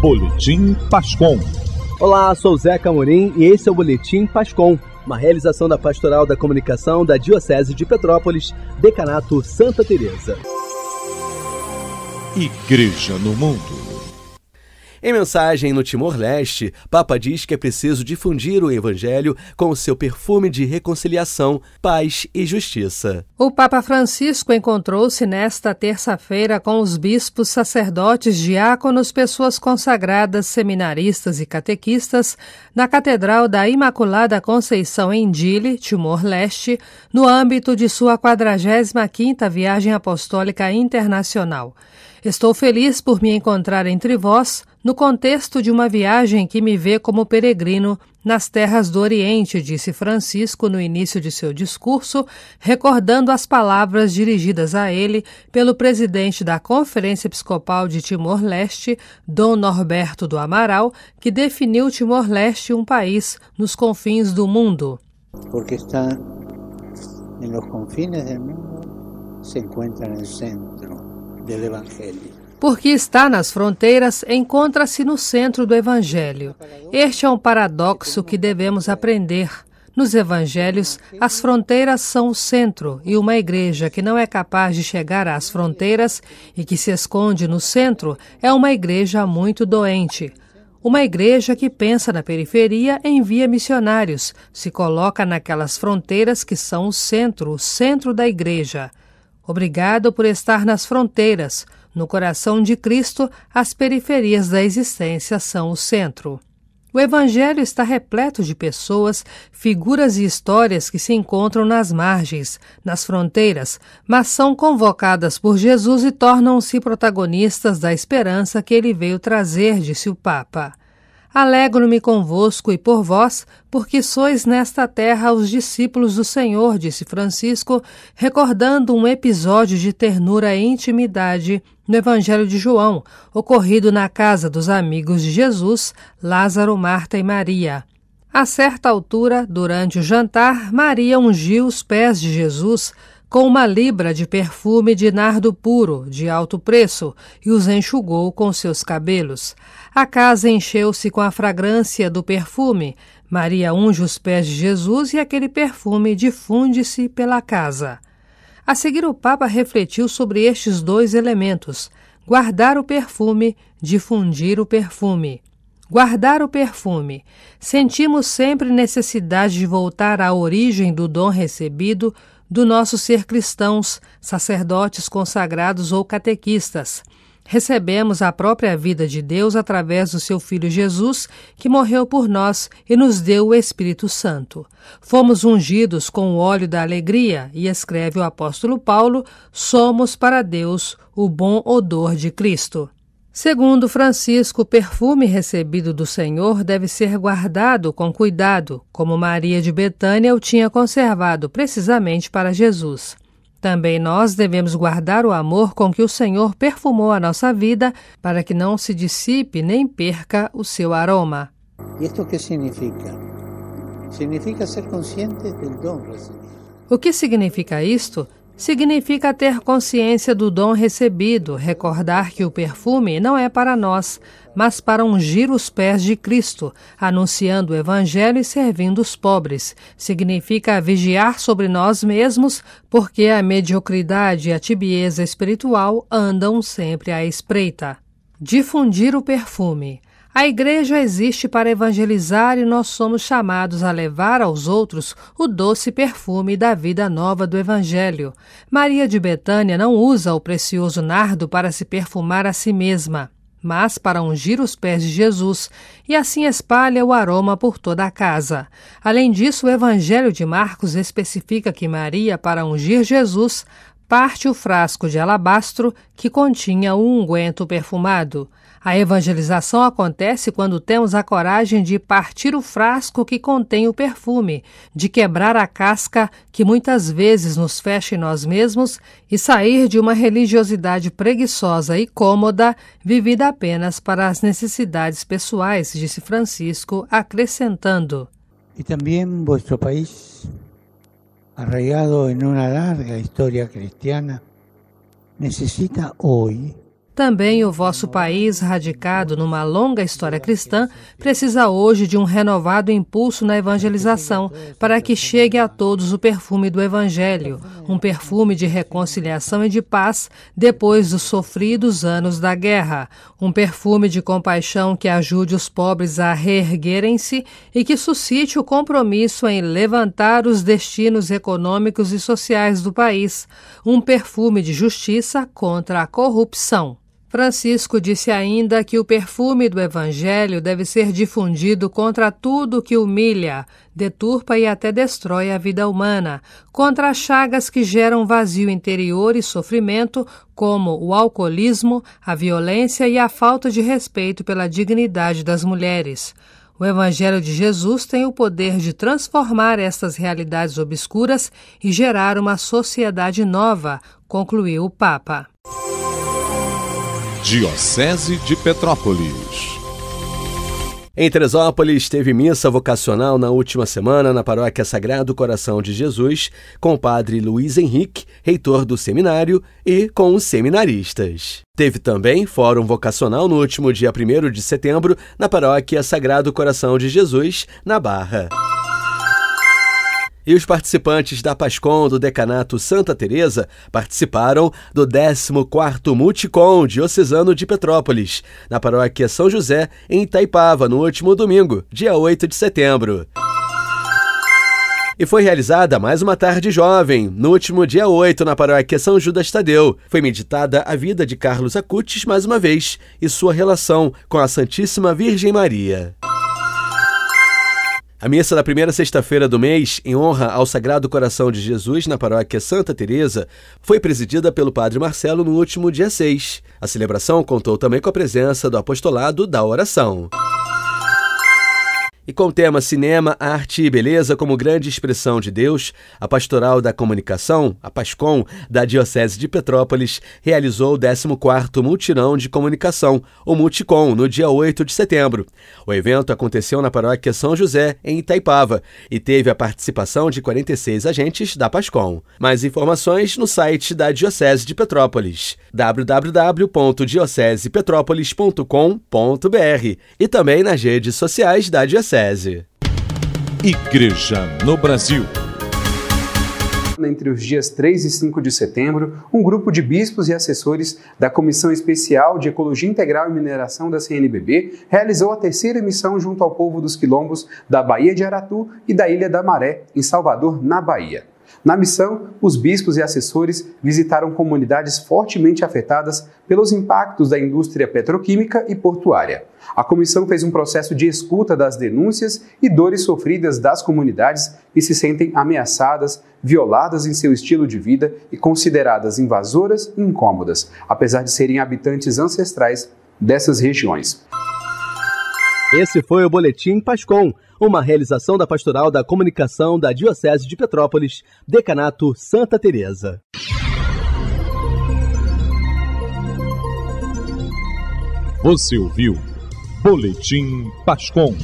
Boletim Pascom. Olá, sou Zeca Morim e esse é o Boletim Pascom, uma realização da Pastoral da Comunicação da Diocese de Petrópolis, Decanato Santa Teresa. Igreja no Mundo. Em mensagem no Timor-Leste, Papa diz que é preciso difundir o Evangelho com o seu perfume de reconciliação, paz e justiça. O Papa Francisco encontrou-se nesta terça-feira com os bispos, sacerdotes, diáconos, pessoas consagradas, seminaristas e catequistas na Catedral da Imaculada Conceição em Dili, Timor-Leste, no âmbito de sua 45ª Viagem Apostólica Internacional. Estou feliz por me encontrar entre vós no contexto de uma viagem que me vê como peregrino nas terras do Oriente, disse Francisco no início de seu discurso, recordando as palavras dirigidas a ele pelo presidente da Conferência Episcopal de Timor-Leste, Dom Norberto do Amaral, que definiu Timor-Leste um país nos confins do mundo. Porque está em los confines do mundo, se encontra no centro porque está nas fronteiras, encontra-se no centro do Evangelho. Este é um paradoxo que devemos aprender. Nos evangelhos, as fronteiras são o centro, e uma igreja que não é capaz de chegar às fronteiras e que se esconde no centro é uma igreja muito doente. Uma igreja que pensa na periferia envia missionários, se coloca naquelas fronteiras que são o centro, o centro da igreja. Obrigado por estar nas fronteiras. No coração de Cristo, as periferias da existência são o centro. O Evangelho está repleto de pessoas, figuras e histórias que se encontram nas margens, nas fronteiras, mas são convocadas por Jesus e tornam-se protagonistas da esperança que ele veio trazer, disse o Papa. Alegro-me convosco e por vós, porque sois nesta terra os discípulos do Senhor, disse Francisco, recordando um episódio de ternura e intimidade no Evangelho de João, ocorrido na casa dos amigos de Jesus, Lázaro, Marta e Maria. A certa altura, durante o jantar, Maria ungiu os pés de Jesus, com uma libra de perfume de nardo puro, de alto preço, e os enxugou com seus cabelos. A casa encheu-se com a fragrância do perfume. Maria unge os pés de Jesus e aquele perfume difunde-se pela casa. A seguir, o Papa refletiu sobre estes dois elementos: guardar o perfume, difundir o perfume. Guardar o perfume. Sentimos sempre necessidade de voltar à origem do dom recebido do nosso ser cristãos, sacerdotes consagrados ou catequistas. Recebemos a própria vida de Deus através do seu Filho Jesus, que morreu por nós e nos deu o Espírito Santo. Fomos ungidos com o óleo da alegria, e escreve o apóstolo Paulo, somos para Deus o bom odor de Cristo. Segundo Francisco, o perfume recebido do Senhor deve ser guardado com cuidado, como Maria de Betânia o tinha conservado precisamente para Jesus. Também nós devemos guardar o amor com que o Senhor perfumou a nossa vida, para que não se dissipe nem perca o seu aroma. Isto que significa? Significa ser consciente do dom recebido. O que significa isto? Significa ter consciência do dom recebido, recordar que o perfume não é para nós, mas para ungir os pés de Cristo, anunciando o Evangelho e servindo os pobres. Significa vigiar sobre nós mesmos, porque a mediocridade e a tibieza espiritual andam sempre à espreita. Difundir o perfume. A igreja existe para evangelizar e nós somos chamados a levar aos outros o doce perfume da vida nova do Evangelho. Maria de Betânia não usa o precioso nardo para se perfumar a si mesma, mas para ungir os pés de Jesus e assim espalha o aroma por toda a casa. Além disso, o Evangelho de Marcos especifica que Maria, para ungir Jesus, parte o frasco de alabastro que continha o um unguento perfumado. A evangelização acontece quando temos a coragem de partir o frasco que contém o perfume, de quebrar a casca que muitas vezes nos fecha em nós mesmos e sair de uma religiosidade preguiçosa e cômoda, vivida apenas para as necessidades pessoais, disse Francisco, acrescentando. E também vosso país, arraigado em uma larga história cristiana, necessita hoje também o vosso país, radicado numa longa história cristã, precisa hoje de um renovado impulso na evangelização para que chegue a todos o perfume do Evangelho, um perfume de reconciliação e de paz depois dos sofridos anos da guerra, um perfume de compaixão que ajude os pobres a reerguerem-se e que suscite o compromisso em levantar os destinos econômicos e sociais do país, um perfume de justiça contra a corrupção. Francisco disse ainda que o perfume do Evangelho deve ser difundido contra tudo que humilha, deturpa e até destrói a vida humana, contra as chagas que geram vazio interior e sofrimento, como o alcoolismo, a violência e a falta de respeito pela dignidade das mulheres. O Evangelho de Jesus tem o poder de transformar estas realidades obscuras e gerar uma sociedade nova, concluiu o Papa. Diocese de Petrópolis. Em Teresópolis, teve missa vocacional na última semana na paróquia Sagrado Coração de Jesus, com o padre Luiz Henrique, reitor do seminário, e com os seminaristas. Teve também fórum vocacional no último dia 1 de setembro na paróquia Sagrado Coração de Jesus, na Barra e os participantes da Pascom do Decanato Santa Teresa participaram do 14º Multicom Diocesano de Petrópolis, na paróquia São José, em Itaipava, no último domingo, dia 8 de setembro e foi realizada mais uma tarde jovem, no último dia 8, na paróquia São Judas Tadeu. Foi meditada a vida de Carlos Acutis mais uma vez e sua relação com a Santíssima Virgem Maria. A missa da primeira sexta-feira do mês, em honra ao Sagrado Coração de Jesus na paróquia Santa Teresa, foi presidida pelo Padre Marcelo no último dia 6. A celebração contou também com a presença do apostolado da oração. E com o tema Cinema, Arte e Beleza como grande expressão de Deus, a Pastoral da Comunicação, a PASCOM, da Diocese de Petrópolis, realizou o 14º Multirão de Comunicação, o Multicom, no dia 8 de setembro. O evento aconteceu na paróquia São José, em Itaipava, e teve a participação de 46 agentes da PASCOM. Mais informações no site da Diocese de Petrópolis, www.diocesepetropolis.com.br e também nas redes sociais da Diocese Diocese. Igreja no Brasil. Entre os dias 3 e 5 de setembro, um grupo de bispos e assessores da Comissão Especial de Ecologia Integral e Mineração da CNBB realizou a terceira missão junto ao povo dos quilombos da Baía de Aratu e da Ilha da Maré, em Salvador, na Bahia. Na missão, os bispos e assessores visitaram comunidades fortemente afetadas pelos impactos da indústria petroquímica e portuária. A comissão fez um processo de escuta das denúncias e dores sofridas das comunidades que se sentem ameaçadas, violadas em seu estilo de vida e consideradas invasoras e incômodas, apesar de serem habitantes ancestrais dessas regiões. Esse foi o Boletim Pascom, uma realização da Pastoral da Comunicação da Diocese de Petrópolis, Decanato Santa Teresa. Você ouviu Boletim Pascom.